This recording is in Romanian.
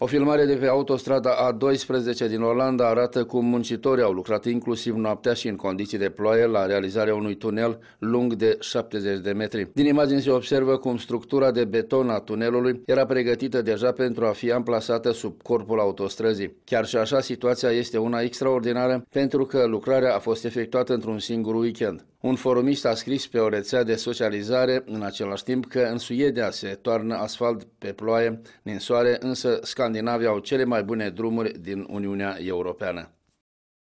O filmare de pe autostrada A12 din Olanda arată cum muncitorii au lucrat inclusiv noaptea și în condiții de ploaie la realizarea unui tunel lung de 70 de metri. Din imagini se observă cum structura de beton a tunelului era pregătită deja pentru a fi amplasată sub corpul autostrăzii. Chiar și așa, situația este una extraordinară pentru că lucrarea a fost efectuată într-un singur weekend. Un forumist a scris pe o rețea de socializare în același timp că în Suedia se toarnă asfalt pe ploaie, din soare, însă Scandinavia au cele mai bune drumuri din Uniunea Europeană.